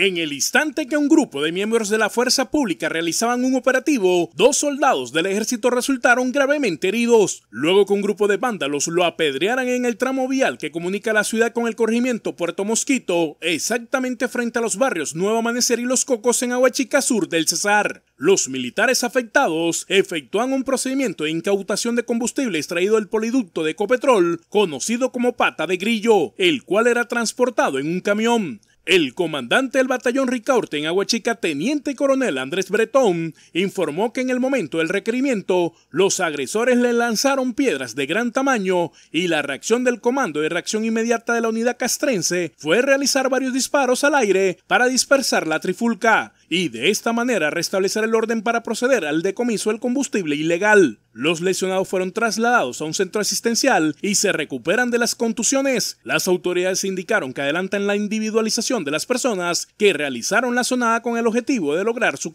En el instante que un grupo de miembros de la fuerza pública realizaban un operativo, dos soldados del ejército resultaron gravemente heridos. Luego que un grupo de vándalos lo apedrearan en el tramo vial que comunica la ciudad con el corregimiento Puerto Mosquito, exactamente frente a los barrios Nuevo Amanecer y Los Cocos en Aguachica Sur del Cesar. Los militares afectados efectúan un procedimiento de incautación de combustible extraído del poliducto de Copetrol, conocido como pata de grillo, el cual era transportado en un camión. El comandante del batallón Ricaurte en Aguachica, teniente coronel Andrés Bretón, informó que en el momento del requerimiento, los agresores le lanzaron piedras de gran tamaño y la reacción del comando de reacción inmediata de la unidad castrense fue realizar varios disparos al aire para dispersar la trifulca y de esta manera restablecer el orden para proceder al decomiso del combustible ilegal. Los lesionados fueron trasladados a un centro asistencial y se recuperan de las contusiones. Las autoridades indicaron que adelantan la individualización de las personas que realizaron la sonada con el objetivo de lograr su